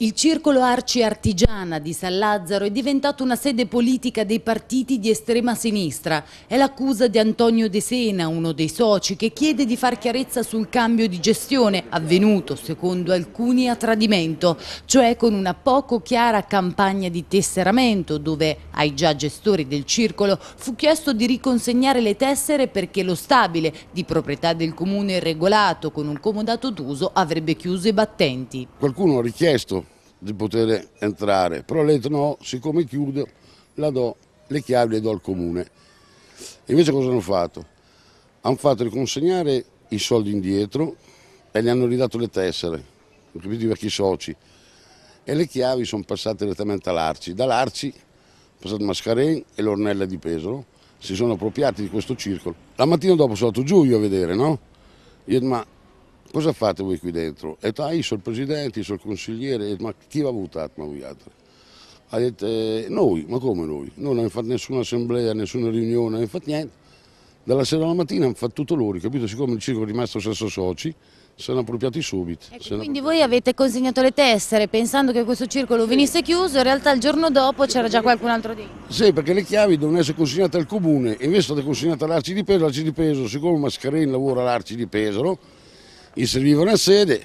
Il circolo Arci Artigiana di San Lazzaro è diventato una sede politica dei partiti di estrema sinistra. È l'accusa di Antonio De Sena, uno dei soci, che chiede di far chiarezza sul cambio di gestione avvenuto, secondo alcuni, a tradimento, cioè con una poco chiara campagna di tesseramento dove ai già gestori del circolo fu chiesto di riconsegnare le tessere perché lo stabile, di proprietà del comune regolato con un comodato d'uso, avrebbe chiuso i battenti. Qualcuno ha richiesto di poter entrare, però lei detto no, siccome chiudo la do, le chiavi le do al comune. Invece cosa hanno fatto? Hanno fatto riconsegnare i soldi indietro e gli hanno ridato le tessere, capito i vecchi soci, e le chiavi sono passate direttamente all'Arci. Dall'Arci è passato Mascaren e l'Ornella di Pesaro, si sono appropriati di questo circolo. La mattina dopo sono andato giù io a vedere, no? Io ho detto, ma Cosa fate voi qui dentro? E ah, io sono il presidente, io sono il consigliere, ma chi va a votare voi altri? Ha detto, eh, noi, ma come noi? Noi non abbiamo fatto nessuna assemblea, nessuna riunione, non abbiamo fatto niente. Dalla sera alla mattina hanno fatto tutto loro, capito? Siccome il circo è rimasto senza soci, si sono appropriati subito. Ecco, quindi appropriati. voi avete consegnato le tessere pensando che questo circolo sì. venisse chiuso, in realtà il giorno dopo c'era già qualcun altro dentro. Sì, perché le chiavi devono essere consegnate al comune, invece state consegnate all'Arci di Pesaro, l'Arci di Pesaro, siccome Mascareni lavora all'Arci di Pesaro, gli serviva una sede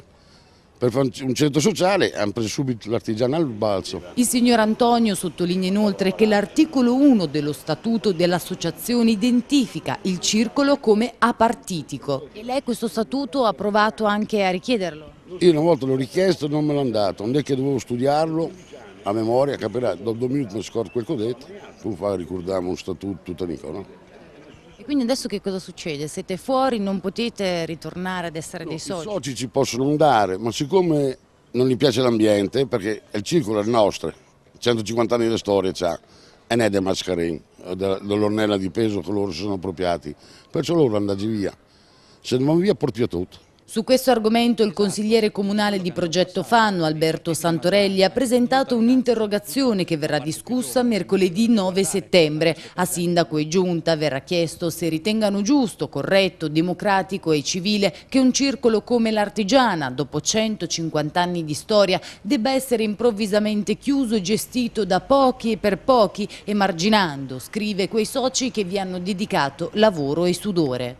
per fare un centro sociale e hanno preso subito l'artigiano al balzo. Il signor Antonio sottolinea inoltre che l'articolo 1 dello statuto dell'associazione identifica il circolo come apartitico. E lei questo statuto ha provato anche a richiederlo? Io una volta l'ho richiesto e non me l'hanno dato, non è che dovevo studiarlo a memoria, capirà, da due minuti mi scordo quel che ho detto, tu fai ricordare un statuto tutto no? E quindi adesso che cosa succede? Siete fuori, non potete ritornare ad essere no, dei soci? I soci ci possono andare, ma siccome non gli piace l'ambiente, perché è il circolo è il nostro, 150 anni di storia c'ha, e ne è dei mascherini, dell'Ornella di peso che loro sono appropriati, perciò loro andati via. Se non vanno via porti tutto. Su questo argomento il esatto. consigliere comunale di Progetto Fanno, Alberto Santorelli, ha presentato un'interrogazione che verrà discussa mercoledì 9 settembre. A sindaco e giunta verrà chiesto se ritengano giusto, corretto, democratico e civile che un circolo come l'Artigiana, dopo 150 anni di storia, debba essere improvvisamente chiuso e gestito da pochi e per pochi, emarginando, scrive, quei soci che vi hanno dedicato lavoro e sudore.